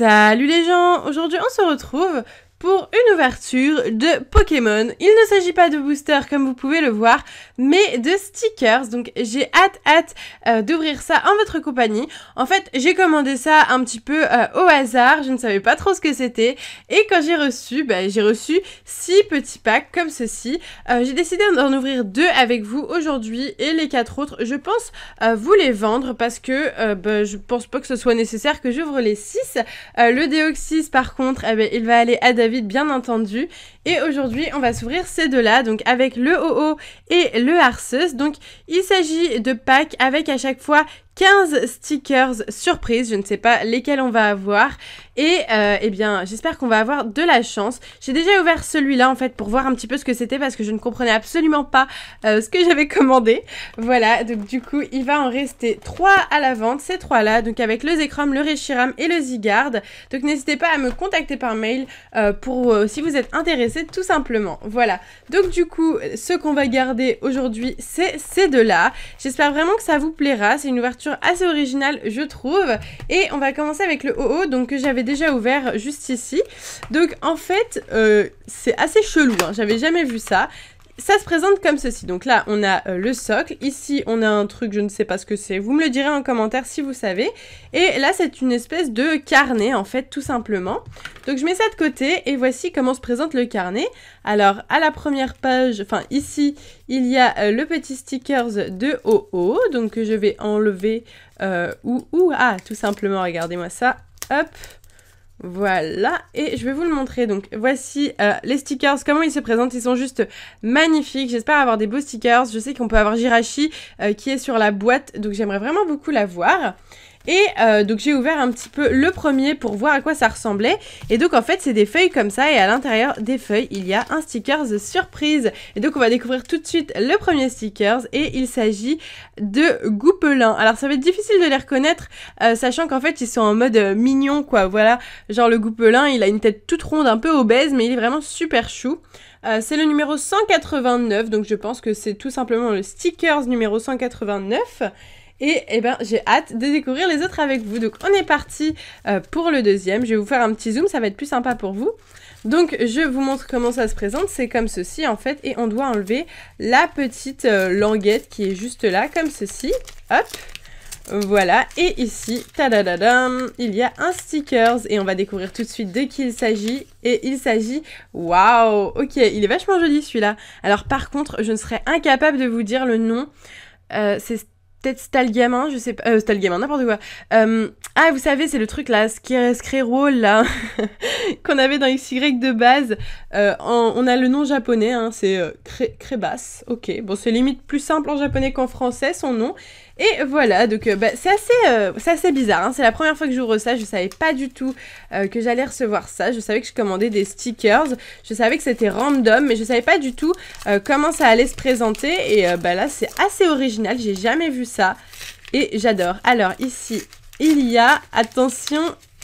Salut les gens, aujourd'hui on se retrouve pour une ouverture de Pokémon. Il ne s'agit pas de booster comme vous pouvez le voir, mais de stickers. Donc j'ai hâte, hâte euh, d'ouvrir ça en votre compagnie. En fait, j'ai commandé ça un petit peu euh, au hasard, je ne savais pas trop ce que c'était. Et quand j'ai reçu, ben, j'ai reçu six petits packs comme ceci. Euh, j'ai décidé d'en ouvrir deux avec vous aujourd'hui et les quatre autres, je pense vous les vendre parce que bah, je pense pas que ce soit nécessaire que j'ouvre les six. le Deoxys, par contre, eh ben, il va aller à David, bien entendu. Et aujourd'hui, on va s'ouvrir ces deux-là, donc avec le OO et le Arceus. Donc, il s'agit de packs avec à chaque fois 15 stickers surprise, je ne sais pas lesquels on va avoir. Et euh, eh bien, j'espère qu'on va avoir de la chance. J'ai déjà ouvert celui-là en fait pour voir un petit peu ce que c'était parce que je ne comprenais absolument pas euh, ce que j'avais commandé. Voilà, donc du coup, il va en rester 3 à la vente, ces 3 là, donc avec le Zekrom, le Reshiram et le Zigard. Donc n'hésitez pas à me contacter par mail euh, pour si vous êtes intéressé tout simplement. Voilà. Donc du coup, ce qu'on va garder aujourd'hui, c'est ces deux-là. J'espère vraiment que ça vous plaira, c'est une ouverture assez original, je trouve. Et on va commencer avec le OO, donc que j'avais déjà ouvert juste ici. Donc en fait, euh, c'est assez chelou, hein. j'avais jamais vu ça ça se présente comme ceci. Donc là, on a euh, le socle. Ici, on a un truc, je ne sais pas ce que c'est. Vous me le direz en commentaire si vous savez. Et là, c'est une espèce de carnet, en fait, tout simplement. Donc je mets ça de côté et voici comment se présente le carnet. Alors, à la première page, enfin ici, il y a euh, le petit stickers de OO, donc je vais enlever euh, ou, ou, ah, tout simplement, regardez-moi ça. Hop, voilà, et je vais vous le montrer. Donc voici euh, les stickers, comment ils se présentent. Ils sont juste magnifiques. J'espère avoir des beaux stickers. Je sais qu'on peut avoir Jirachi euh, qui est sur la boîte, donc j'aimerais vraiment beaucoup la voir. Et euh, donc j'ai ouvert un petit peu le premier pour voir à quoi ça ressemblait. Et donc en fait c'est des feuilles comme ça et à l'intérieur des feuilles il y a un stickers surprise. Et donc on va découvrir tout de suite le premier stickers et il s'agit de Goupelin. Alors ça va être difficile de les reconnaître euh, sachant qu'en fait ils sont en mode euh, mignon quoi. Voilà genre le Goupelin il a une tête toute ronde un peu obèse mais il est vraiment super chou. c'est le numéro 189, donc je pense que c'est tout simplement le stickers numéro 189. Et eh ben, j'ai hâte de découvrir les autres avec vous. Donc on est parti euh, pour le deuxième. Je vais vous faire un petit zoom, ça va être plus sympa pour vous. Donc je vous montre comment ça se présente, c'est comme ceci en fait, et on doit enlever la petite euh, languette qui est juste là, comme ceci, hop, voilà, et ici, tadadadam, il y a un stickers, et on va découvrir tout de suite de qui il s'agit, et il s'agit, waouh, ok, il est vachement joli celui-là, alors par contre, je ne serais incapable de vous dire le nom, euh, c'est peut-être Stalgamin, je sais pas. Euh, Stalgamin, n'importe quoi. Euh, ah, vous savez, c'est le truc là, Skrero, là, qu'on avait dans XY de base. Euh, on a le nom japonais, hein, c'est euh, Krebas. Ok, bon, c'est limite plus simple en japonais qu'en français, son nom. Et voilà, donc euh, bah, euh, c'est assez, bizarre. Hein. C'est la première fois que j'ouvre ça. Je savais pas du tout euh, que j'allais recevoir ça. Je savais que je commandais des stickers. Je savais que c'était random, mais je savais pas du tout comment ça allait se présenter. Et bah là, c'est assez original. J'ai jamais vu ça. Et j'adore. Alors ici, il y a, attention,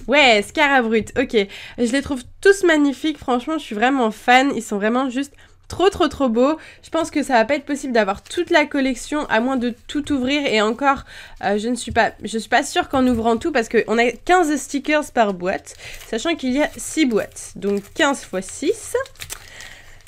ouais, Scarabrut, Ok, je les trouve tous magnifiques. Franchement, je suis vraiment fan. Ils sont vraiment juste Trop trop trop beau. Je pense que ça va pas être possible d'avoir toute la collection à moins de tout ouvrir et encore euh, je ne suis pas je suis pas sûre qu'en ouvrant tout parce qu'on a 15 stickers par boîte sachant qu'il y a 6 boîtes. Donc 15 x 6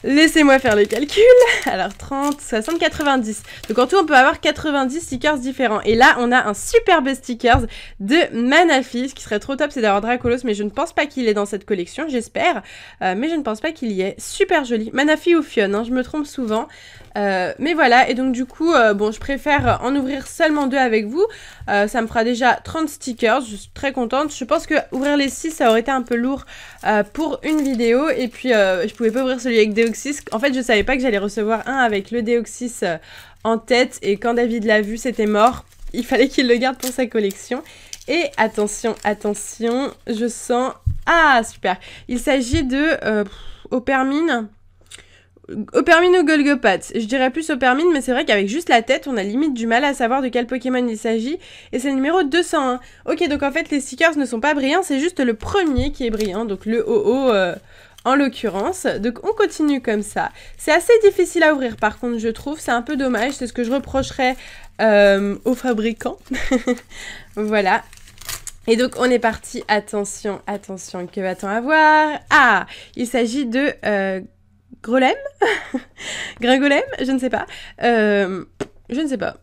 Laissez-moi faire les calculs. Alors 30, 60, 90. Donc en tout, on peut avoir 90 stickers différents. Et là, on a un superbe stickers de Manafi. Ce qui serait trop top, c'est d'avoir Dracolos, mais je ne pense pas qu'il est dans cette collection, j'espère. Euh, mais je ne pense pas qu'il y ait. Super joli. Manafi ou Fion, hein, je me trompe souvent. Euh, mais voilà, et donc du coup, euh, bon, je préfère en ouvrir seulement deux avec vous. Euh, ça me fera déjà 30 stickers, je suis très contente. Je pense que ouvrir les six, ça aurait été un peu lourd pour une vidéo. Et puis, je pouvais pas ouvrir celui avec Deoxys. En fait, je savais pas que j'allais recevoir un avec le Deoxys en tête. Et quand David l'a vu, c'était mort. Il fallait qu'il le garde pour sa collection. Et attention, attention, je sens... Ah, super Il s'agit de... au Opermine ou Golgopat Je dirais plus Opermine, mais c'est vrai qu'avec juste la tête, on a limite du mal à savoir de quel Pokémon il s'agit. Et c'est le numéro 201. Ok, donc en fait, les stickers ne sont pas brillants, c'est juste le premier qui est brillant, donc le OO euh, en l'occurrence. Donc on continue comme ça. C'est assez difficile à ouvrir par contre, je trouve. C'est un peu dommage, c'est ce que je reprocherais euh, aux fabricants. voilà, et donc on est parti, attention, attention, que va-t-on avoir Ah, il s'agit de euh, Grelem Gringolem Je ne sais pas. Euh, je ne sais pas.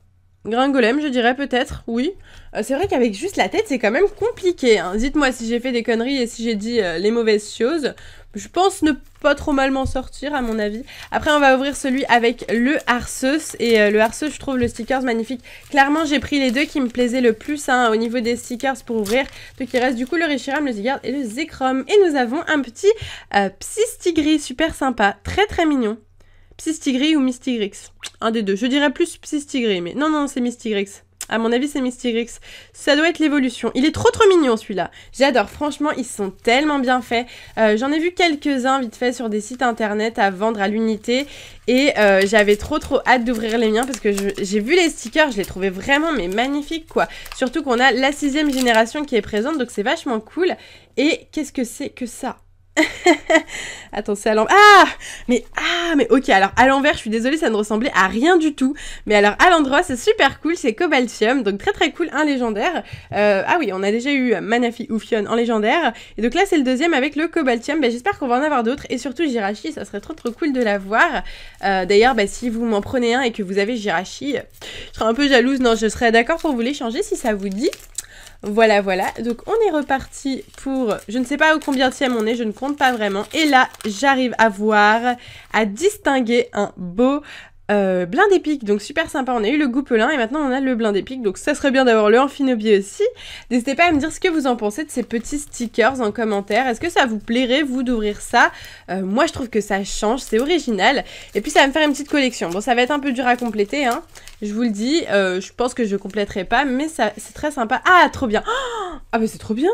Gringolem, je dirais peut-être, oui. Euh, c'est vrai qu'avec juste la tête, c'est quand même compliqué. Hein. Dites-moi si j'ai fait des conneries et si j'ai dit euh, les mauvaises choses je pense ne pas trop mal m'en sortir à mon avis. Après on va ouvrir celui avec le Arceus et euh, le Arceus je trouve le stickers magnifique. Clairement j'ai pris les deux qui me plaisaient le plus hein, au niveau des stickers pour ouvrir. Donc il reste du coup le Reshiram, le Zygarde et le Zekrom. Et nous avons un petit euh, Psystigry, super sympa, très très mignon. Psystigry ou Mystigrix, un des deux. Je dirais plus Psystigry, mais non non c'est Mystigrix. À mon avis, c'est X. Ça doit être l'évolution. Il est trop trop mignon celui-là. J'adore. Franchement, ils sont tellement bien faits. Euh, j'en ai vu quelques-uns vite fait sur des sites internet à vendre à l'unité. Et euh, j'avais trop trop hâte d'ouvrir les miens parce que j'ai vu les stickers. Je les trouvais vraiment mais magnifiques quoi. Surtout qu'on a la sixième génération qui est présente. Donc c'est vachement cool. Et qu'est-ce que c'est que ça Attends, c'est à l'envers. Ah Mais ah Mais ok, alors à l'envers, je suis désolée, ça ne ressemblait à rien du tout. Mais alors à l'endroit, c'est super cool, c'est Cobaltium, donc très très cool, un légendaire. Euh, ah oui, on a déjà eu Manafi Oufion en légendaire. Et donc là, c'est le deuxième avec le Cobaltium. Ben, j'espère qu'on va en avoir d'autres. Et surtout Jirachi, ça serait trop trop cool de l'avoir. Euh, d'ailleurs, ben, si vous m'en prenez un et que vous avez Jirachi, je serais un peu jalouse. Non, je serais d'accord pour vous l'échanger si ça vous dit. Voilà, voilà. Donc on est reparti pour, je ne sais pas au combien on est, je ne compte pas vraiment. Et là, j'arrive à voir, à distinguer un beau euh, blind épique, donc super sympa. On a eu le goupelin et maintenant on a le blind épique. Donc ça serait bien d'avoir le amphinobie aussi. N'hésitez pas à me dire ce que vous en pensez de ces petits stickers en commentaire. Est-ce que ça vous plairait, vous, d'ouvrir ça euh, Moi, je trouve que ça change, c'est original. Et puis ça va me faire une petite collection. Bon, ça va être un peu dur à compléter, hein, Je vous le dis, euh, je pense que je compléterai pas, mais c'est très sympa. Ah, trop bien oh Ah, mais c'est trop bien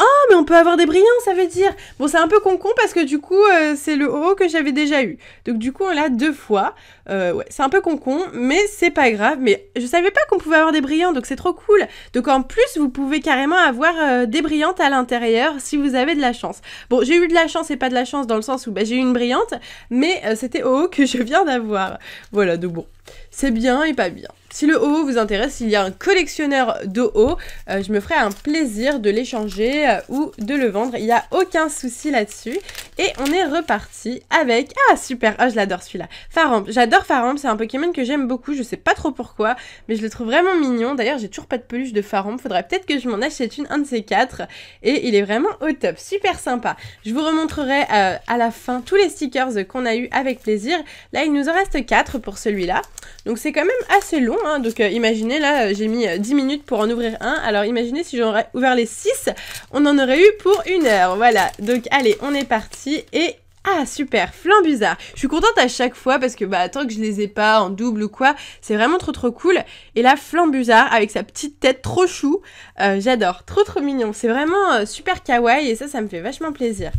Oh, mais on peut avoir des brillants, ça veut dire. Bon, c'est un peu concon parce que du coup, euh, c'est le haut que j'avais déjà eu. Donc du coup, on l'a deux fois. Euh, ouais, c'est un peu concon, mais c'est pas grave. Mais je savais pas qu'on pouvait avoir des brillants, donc c'est trop cool. Donc en plus, vous pouvez carrément avoir euh, des brillantes à l'intérieur si vous avez de la chance. Bon, j'ai eu de la chance et pas de la chance dans le sens où bah, j'ai eu une brillante, mais c'était au que je viens d'avoir. Voilà, donc bon, c'est bien et pas bien. Si le haut vous intéresse, s'il y a un collectionneur de haut, euh, je me ferai un plaisir de l'échanger euh, ou de le vendre. Il n'y a aucun souci là-dessus. Et on est reparti avec... Ah, super Ah, je l'adore celui-là. Faramp. J'adore Faramp. C'est un Pokémon que j'aime beaucoup. Je sais pas trop pourquoi, mais je le trouve vraiment mignon. D'ailleurs, j'ai toujours pas de peluche de Faramp. Faudrait peut-être que je m'en achète une, un de ces quatre. Et il est vraiment au top. Super sympa. Je vous remontrerai euh, à la fin tous les stickers qu'on a eu avec plaisir. Là, il nous en reste 4 pour celui-là. Donc c'est quand même assez long, hein. donc euh, imaginez, là euh, j'ai mis 10 euh, minutes pour en ouvrir un, alors imaginez si j'aurais ouvert les 6, on en aurait eu pour une heure, voilà. Donc allez, on est parti et... Ah super, flan Je suis contente à chaque fois parce que bah tant que je les ai pas en double ou quoi, c'est vraiment trop trop cool. Et là bizarre avec sa petite tête trop chou, j'adore, trop trop mignon. C'est vraiment super kawaii et ça ça me fait vachement plaisir.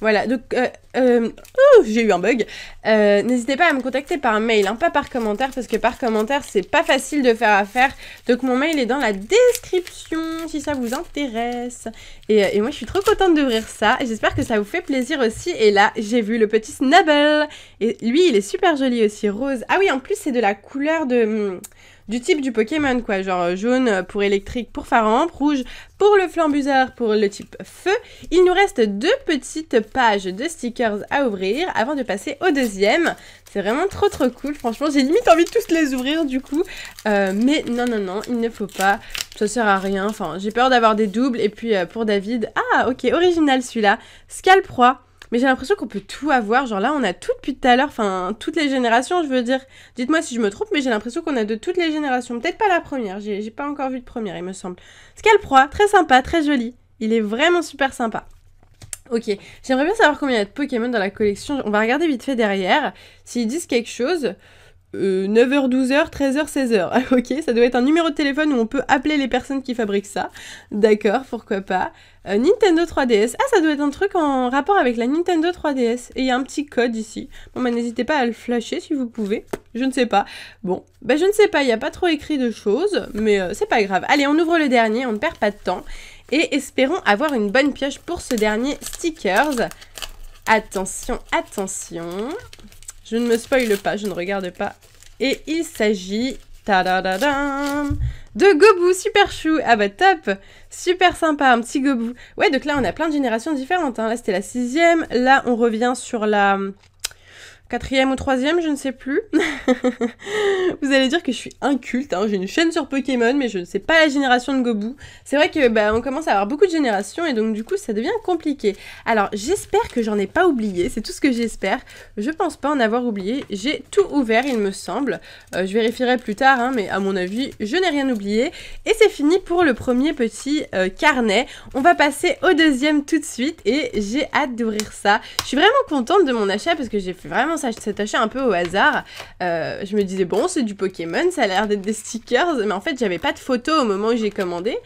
Voilà, donc euh, euh, oh, j'ai eu un bug. Euh, n'hésitez pas à me contacter par mail, hein, pas par commentaire, parce que par commentaire, c'est pas facile de faire affaire. Donc mon mail est dans la description si ça vous intéresse. Et, moi, je suis trop contente d'ouvrir ça. Et j'espère que ça vous fait plaisir aussi. Et là, j'ai vu le petit Snubble. Et lui, il est super joli aussi, rose. Ah oui, en plus, c'est de la couleur de hum, du type du Pokémon, quoi. Genre euh, jaune pour électrique pour Faramp, rouge pour le flambuzeur, pour le type feu. Il nous reste deux petites pages de stickers à ouvrir avant de passer au deuxième. C'est vraiment trop trop cool, franchement j'ai limite envie de tous les ouvrir du coup. Euh, mais non non non, il ne faut pas, ça sert à rien. Enfin j'ai peur d'avoir des doubles et puis euh, pour David, ah ok original celui-là, Scalproie. Mais j'ai l'impression qu'on peut tout avoir. Genre là, on a tout depuis tout à l'heure, enfin, toutes les générations, je veux dire. Dites-moi si je me trompe, mais j'ai l'impression qu'on a de toutes les générations. Peut-être pas la première, j'ai pas encore vu de première, il me semble. proie, très sympa, très joli. Il est vraiment super sympa. Ok, j'aimerais bien savoir combien il y a de Pokémon dans la collection. On va regarder vite fait derrière. S'ils disent quelque chose, 9h, 12h, 13h, 16h. ok, ça doit être un numéro de téléphone où on peut appeler les personnes qui fabriquent ça. D'accord, pourquoi pas. Euh, Nintendo 3DS. Ah, ça doit être un truc en rapport avec la Nintendo 3DS. Et il y a un petit code ici. Bon, bah n'hésitez pas à le flasher si vous pouvez. Je ne sais pas. Bon, bah je ne sais pas, il n'y a pas trop écrit de choses, mais euh, c'est pas grave. Allez, on ouvre le dernier, on ne perd pas de temps. Et espérons avoir une bonne pioche pour ce dernier stickers. Attention, attention. Je ne me spoile pas, je ne regarde pas. Et il s'agit Ta-da-da-dum de Gobou, super chou, ah bah top, super sympa, un petit Gobou. Ouais, donc là on a plein de générations différentes, hein. là c'était la sixième, là on revient sur la quatrième ou troisième, je ne sais plus. vous allez dire que je suis inculte, hein. j'ai une chaîne sur Pokémon, mais je ne sais pas la génération de Gobu. C'est vrai que bah, on commence à avoir beaucoup de générations et donc du coup ça devient compliqué. Alors j'espère que j'en ai pas oublié, c'est tout ce que j'espère. Je pense pas en avoir oublié, j'ai tout ouvert il me semble. Euh, je vérifierai plus tard, hein, mais à mon avis je n'ai rien oublié. Et c'est fini pour le premier petit euh, carnet. On va passer au deuxième tout de suite et j'ai hâte d'ouvrir ça. Je suis vraiment contente de mon achat parce que j'ai fait vraiment s'attacher un peu au hasard. Euh, je me disais, bon, c'est du Pokémon, ça a l'air d'être des stickers, mais en fait, j'avais pas de photo au moment où j'ai commandé.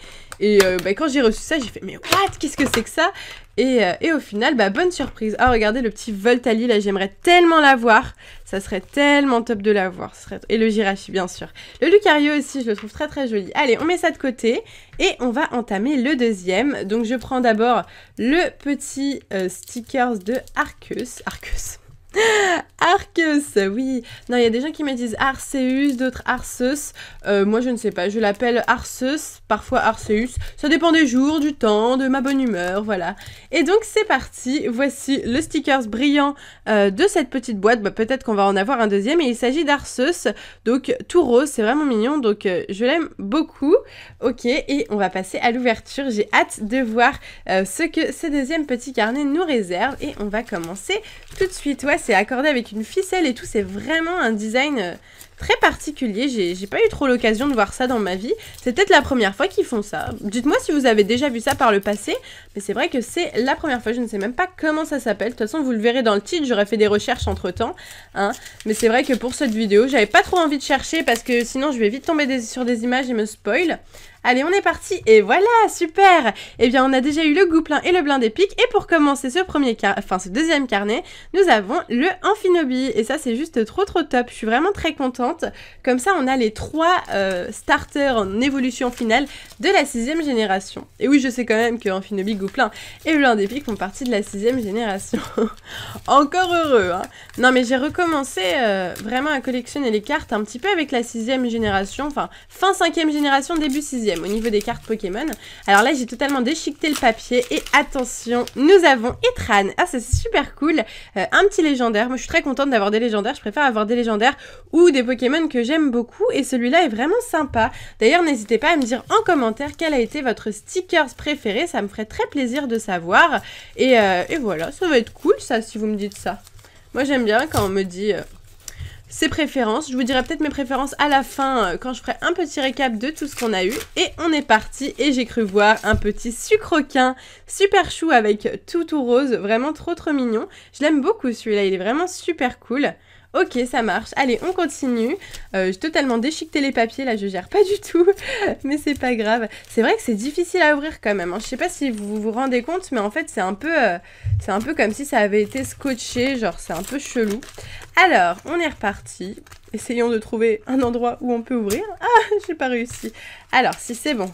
Et euh, bah, quand j'ai reçu ça, j'ai fait, mais what Qu'est-ce que c'est que ça euh, et, au final, bah, bonne surprise. Ah, regardez le petit Voltali, là, j'aimerais tellement l'avoir. Ça serait tellement top de l'avoir. Serait... Et le Girachi, bien sûr. Le Lucario aussi, je le trouve très très joli. Allez, on met ça de côté et on va entamer le deuxième. Donc, je prends d'abord le petit stickers de Arcus. Arceus Arceus, oui. Non, il y a des gens qui me disent Arceus, d'autres Arceus. Euh, moi, je ne sais pas. Je l'appelle Arceus, parfois Arceus. Ça dépend des jours, du temps, de ma bonne humeur, voilà. Et donc, c'est parti. Voici le stickers brillant euh, de cette petite boîte. Bah, peut-être qu'on va en avoir un deuxième. Et il s'agit d'Arceus. Donc, tout rose, c'est vraiment mignon. Donc, euh, je l'aime beaucoup. Ok, et on va passer à l'ouverture. J'ai hâte de voir ce que ce deuxième petit carnet nous réserve. Et on va commencer tout de suite c'est accordé avec une ficelle et tout. C'est vraiment un design euh, très particulier. J'ai pas eu trop l'occasion de voir ça dans ma vie. C'est peut-être la première fois qu'ils font ça. Dites-moi si vous avez déjà vu ça par le passé, mais c'est vrai que c'est la première fois. Je ne sais même pas comment ça s'appelle. De toute façon, vous le verrez dans le titre. J'aurais fait des recherches entre temps. Hein. Mais c'est vrai que pour cette vidéo, j'avais pas trop envie de chercher parce que sinon, je vais vite tomber sur des images et me spoil. Allez, on est parti et voilà, super Eh bien, on a déjà eu le Gouplin et le Blind épique et pour commencer ce premier car... enfin ce deuxième carnet, nous avons le Amphinobi et ça c'est juste trop trop top, je suis vraiment très contente. Comme ça, on a les trois euh, starters en évolution finale de la sixième génération. Et oui, je sais quand même que Amphinobi, Gouplin et Blind épique font partie de la sixième génération. Encore heureux, hein Non mais j'ai recommencé euh, vraiment à collectionner les cartes un petit peu avec la sixième génération, enfin fin cinquième génération, début sixième au niveau des cartes Pokémon. Alors là, j'ai totalement déchiqueté le papier. Et attention, nous avons Etran. Ah, ça c'est super cool. Euh, un petit légendaire. Moi, je suis très contente d'avoir des légendaires. Je préfère avoir des légendaires ou des Pokémon que j'aime beaucoup. Et celui-là est vraiment sympa. D'ailleurs, n'hésitez pas à me dire en commentaire quel a été votre sticker préféré. Ça me ferait très plaisir de savoir. Et, euh, et voilà, ça va être cool ça si vous me dites ça. Moi, j'aime bien quand on me dit... Euh, ses préférences. Je vous dirai peut-être mes préférences à la fin euh, quand je ferai un petit récap de tout ce qu'on a eu. Et on est parti et j'ai cru voir un petit sucroquin super chou avec tout tout rose, vraiment trop trop mignon. Je l'aime beaucoup celui-là, il est vraiment super cool. Ok, ça marche. Allez, on continue. Euh, j'ai totalement déchiqueté les papiers, là je gère pas du tout, mais c'est pas grave. C'est vrai que c'est difficile à ouvrir quand même. Hein. Je sais pas si vous vous rendez compte, mais en fait c'est un peu, euh, c'est un peu comme si ça avait été scotché, genre c'est un peu chelou. Alors, on est reparti. Essayons de trouver un endroit où on peut ouvrir. Ah, j'ai pas réussi. Alors, si c'est bon,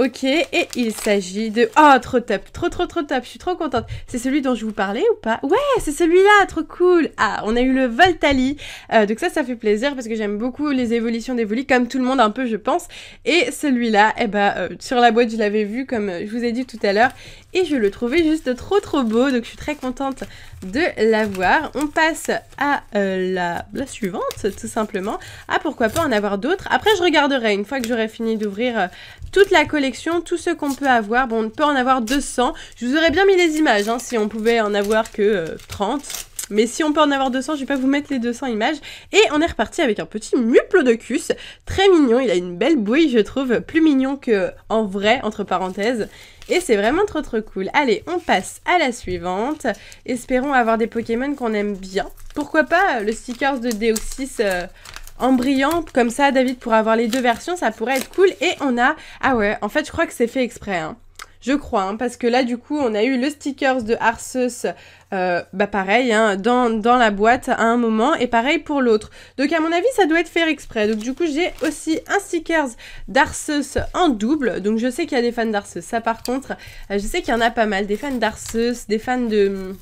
Ok, et il s'agit de... Oh, trop top, trop trop trop top, je suis trop contente. C'est celui dont je vous parlais ou pas Ouais, c'est celui-là, trop cool Ah, on a eu le Voltali, euh, donc ça, ça fait plaisir parce que j'aime beaucoup les évolutions des Voli, comme tout le monde un peu, je pense. Et celui-là, eh ben, euh, sur la boîte, je l'avais vu, comme euh, je vous ai dit tout à l'heure, et je le trouvais juste trop trop beau, donc je suis très contente de l'avoir. On passe à euh, la, suivante, tout simplement. Ah, pourquoi pas en avoir d'autres. Après, je regarderai, une fois que j'aurai fini d'ouvrir euh, toute la collection, tout ce qu'on peut avoir. Bon, on peut en avoir 200. Je vous aurais bien mis les images, hein, si on pouvait en avoir que 30. Euh, Mais si on peut en avoir 200, je vais pas vous mettre les 200 images. Et on est reparti avec un petit Muplodocus, très mignon. Il a une belle bouille, je trouve, plus mignon que en vrai, entre parenthèses. Et c'est vraiment trop trop cool. Allez, on passe à la suivante. Espérons avoir des Pokémon qu'on aime bien. Pourquoi pas euh, le stickers de Deoxys 6 euh, en brillant Comme ça, David pour avoir les deux versions, ça pourrait être cool. Et on a... Ah ouais, en fait, je crois que c'est fait exprès. Hein je crois, hein, parce que là, du coup, on a eu le stickers de Arceus, euh, bah pareil, hein, dans, dans, la boîte à un moment, et pareil pour l'autre. Donc, à mon avis, ça doit être fait exprès. Donc, du coup, j'ai aussi un stickers d'Arceus en double. Donc, je sais qu'il y a des fans d'Arceus. Ça, par contre, euh, je sais qu'il y en a pas mal. Des fans d'Arceus, des fans de...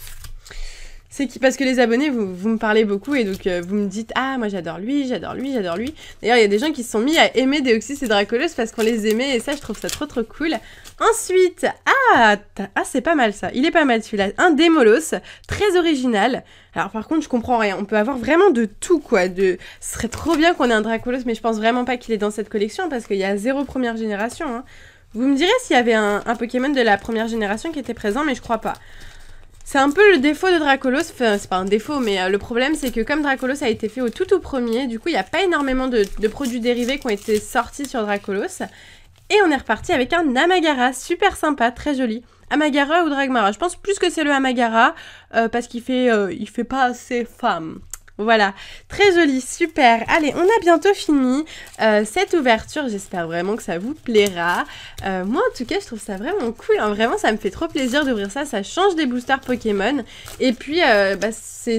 C'est qui parce que les abonnés, vous, me parlez beaucoup et donc euh, vous me dites ah moi j'adore lui, j'adore lui, j'adore lui. D'ailleurs il y a des gens qui se sont mis à aimer Deoxys et Dracolos parce qu'on les aimait et ça je trouve ça trop trop cool. Ensuite ah ah c'est pas mal ça, il est pas mal celui-là, un Démolos très original. Alors par contre je comprends rien, on peut avoir vraiment de tout quoi. De ce serait trop bien qu'on ait un Dracolos mais je pense vraiment pas qu'il est dans cette collection parce qu'il y a zéro première génération. Hein. Vous me direz s'il y avait un Pokémon de la première génération qui était présent mais je crois pas. C'est un peu le défaut de Dracolos, enfin c'est pas un défaut, mais euh, le problème c'est que comme Dracolos a été fait au tout tout premier, du coup il n'y a pas énormément de, produits dérivés qui ont été sortis sur Dracolos. Et on est reparti avec un Amagara, super sympa, très joli. Amagara ou Dragmara, je pense plus que c'est le Amagara, euh, parce qu'il fait, euh, il fait pas assez femme. Voilà, très joli, super. Allez, on a bientôt fini euh, cette ouverture. J'espère vraiment que ça vous plaira. Euh, moi, en tout cas, je trouve ça vraiment cool. Hein. Vraiment, ça me fait trop plaisir d'ouvrir ça. Ça change des boosters Pokémon. Et puis, euh, bah, c'est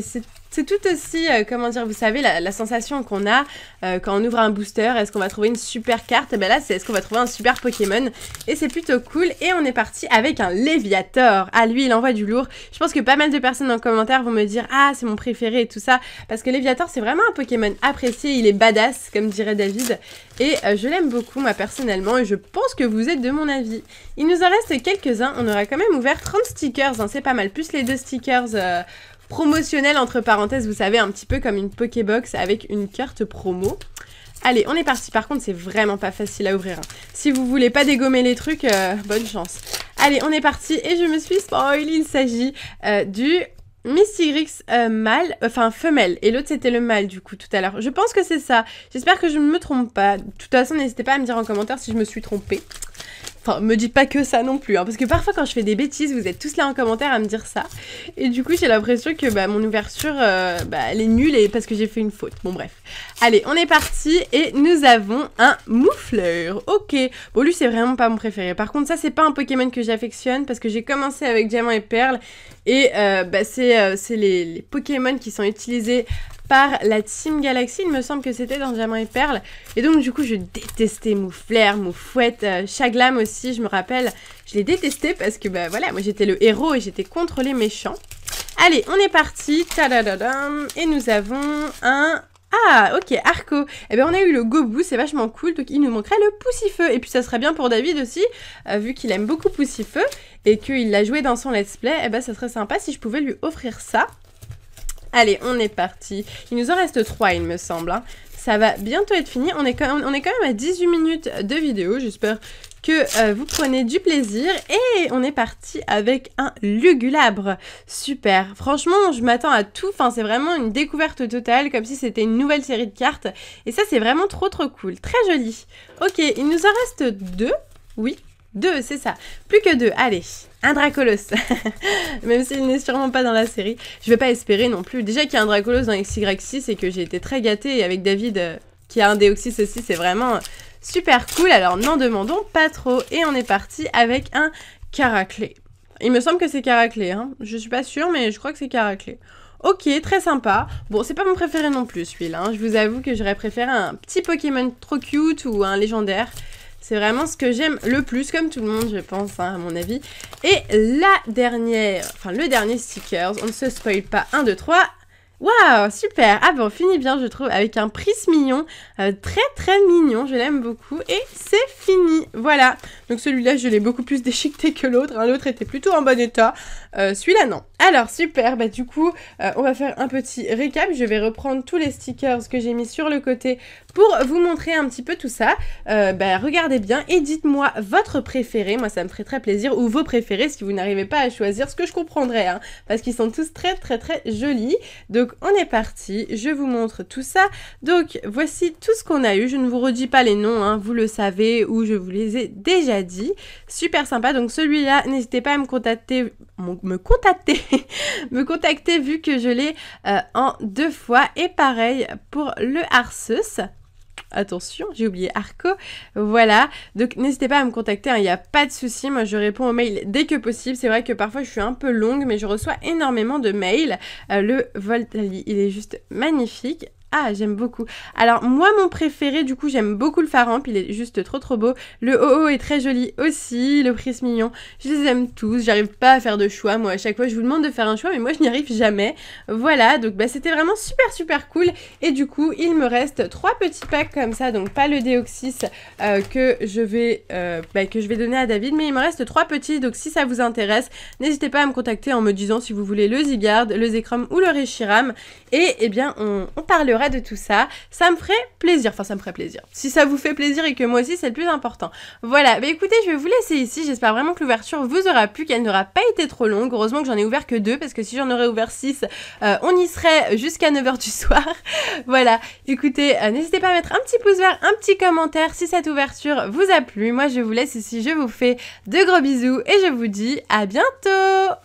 c'est tout aussi, euh, comment dire, vous savez, la, sensation qu'on a euh, quand on ouvre un booster, est-ce qu'on va trouver une super carte Et eh bien là, c'est est-ce qu'on va trouver un super Pokémon Et c'est plutôt cool. Et on est parti avec un Léviator. Ah, lui, il envoie du lourd. Je pense que pas mal de personnes en commentaire vont me dire « Ah, c'est mon préféré » et tout ça. Parce que Léviator, c'est vraiment un Pokémon apprécié. Il est badass, comme dirait David. Et euh, je l'aime beaucoup, moi, personnellement. Et je pense que vous êtes de mon avis. Il nous en reste quelques-uns. On aura quand même ouvert 30 stickers. Hein. c'est pas mal. Plus les deux stickers promotionnel entre parenthèses, vous savez, un petit peu comme une Pokébox avec une carte promo. Allez, on est parti. Par contre, c'est vraiment pas facile à ouvrir. Hein. Si vous voulez pas dégommer les trucs, euh, bonne chance. Allez, on est parti. Et je me suis spoil Il s'agit euh, du Mystigrix euh, mâle, enfin femelle. Et l'autre, c'était le mâle, du coup, tout à l'heure. Je pense que c'est ça. J'espère que je ne me trompe pas. De toute façon, n'hésitez pas à me dire en commentaire si je me suis trompée. Enfin, me dites pas que ça non plus, hein, parce que parfois quand je fais des bêtises, vous êtes tous là en commentaire à me dire ça. Et du coup, j'ai l'impression que bah, mon ouverture, euh, bah, elle est nulle et parce que j'ai fait une faute. Bon, bref. Allez, on est parti et nous avons un moufleur. Ok. Bon, lui, c'est vraiment pas mon préféré. Par contre, ça, c'est pas un Pokémon que j'affectionne parce que j'ai commencé avec Diamant et Perle. Et euh, bah, c'est euh, les Pokémon qui sont utilisés par la Team Galaxy, il me semble que c'était dans Diamant et Perle. Et donc du coup, je détestais Mouflair, Moufouette, euh, Chaglam aussi, je me rappelle. Je les détestais parce que, bah voilà, moi j'étais le héros et j'étais contre les méchants. Allez, on est parti. Et nous avons un ah, ok, Arco. Eh bien, on a eu le Gobou, c'est vachement cool. Donc, il nous manquerait le Poussifeu. Et puis, ça serait bien pour David aussi, euh, vu qu'il aime beaucoup Poussifeu et qu'il l'a joué dans son let's play. Eh bien, ça serait sympa si je pouvais lui offrir ça. Allez, on est parti. Il nous en reste 3, il me semble. Hein. Ça va bientôt être fini. On est quand même, on est quand même à 18 minutes de vidéo. J'espère que euh, vous prenez du plaisir. Et on est parti avec un lugulabre. Super. Franchement, je m'attends à tout. Enfin, c'est vraiment une découverte totale, comme si c'était une nouvelle série de cartes. Et ça, c'est vraiment trop trop cool. Très joli. Ok, il nous en reste deux. Oui, deux, c'est ça. Plus que deux. Allez, un Dracolos. Même s'il n'est sûrement pas dans la série. Je vais pas espérer non plus. Déjà qu'il y a un Dracolos dans XY6 et que j'ai été très gâtée. avec David, euh, qui a un Deoxys aussi, c'est vraiment super cool. Alors n'en demandons pas trop. Et on est parti avec un Caraclé. Il me semble que c'est Caraclé. Hein. Je suis pas sûre, mais je crois que c'est Caraclé. Ok, très sympa. Bon, c'est pas mon préféré non plus celui-là. Hein. Je vous avoue que j'aurais préféré un petit Pokémon trop cute ou un légendaire. C'est vraiment ce que j'aime le plus, comme tout le monde, je pense, hein, à mon avis. Et la dernière, enfin le dernier stickers, on ne se spoil pas, 1, 2, 3, Waouh, super Ah bon, fini bien je trouve avec un prisme mignon, euh, très très mignon, je l'aime beaucoup et c'est fini, voilà. Donc celui-là je l'ai beaucoup plus déchiqueté que l'autre, hein. l'autre était plutôt en bon état, euh, celui-là non. Alors super, bah du coup euh, on va faire un petit récap, je vais reprendre tous les stickers que j'ai mis sur le côté pour vous montrer un petit peu tout ça. bah regardez bien et dites-moi votre préféré, moi ça me ferait très plaisir, ou vos préférés si vous n'arrivez pas à choisir, ce que je comprendrais, hein, parce qu'ils sont tous très très très jolis. Donc donc on est parti, je vous montre tout ça. Donc voici tout ce qu'on a eu, je ne vous redis pas les noms, hein. vous le savez ou je vous les ai déjà dit. Super sympa, donc celui-là, n'hésitez pas à me contacter, me contacter, me contacter vu que je l'ai euh, en deux fois. Et pareil pour le Arceus. Attention, j'ai oublié Arco. Voilà. Donc n'hésitez pas à me contacter, hein, il n'y a pas de souci. Moi je réponds aux mails dès que possible. C'est vrai que parfois je suis un peu longue, mais je reçois énormément de mails. Euh, le Voltali, il est juste magnifique. Ah, j'aime beaucoup. Alors, moi, mon préféré, du coup, j'aime beaucoup le Faramp. Il est juste trop, trop beau. Le OO est très joli aussi. Le Prisme mignon. Je les aime tous. J'arrive pas à faire de choix. Moi, à chaque fois, je vous demande de faire un choix, mais moi, je n'y arrive jamais. Voilà. Donc, bah, c'était vraiment super, super cool. Et du coup, il me reste trois petits packs comme ça. Donc, pas le Deoxys euh, que, je vais, euh, bah, que je vais donner à David. Mais il me reste trois petits. Donc, si ça vous intéresse, n'hésitez pas à me contacter en me disant si vous voulez le Zygarde, le Zekrom ou le Reshiram. Et, eh bien, on, on parlera de tout ça. Ça me ferait plaisir. Enfin, ça me ferait plaisir. Si ça vous fait plaisir et que moi aussi, c'est le plus important. Voilà. Bah écoutez, je vais vous laisser ici. J'espère vraiment que l'ouverture vous aura plu, qu'elle n'aura pas été trop longue. Heureusement que j'en ai ouvert que deux, parce que si j'en aurais ouvert six, euh, on y serait jusqu'à 9h du soir. voilà. Écoutez, euh, n'hésitez pas à mettre un petit pouce vert, un petit commentaire si cette ouverture vous a plu. Moi, je vous laisse ici. Je vous fais de gros bisous et je vous dis à bientôt!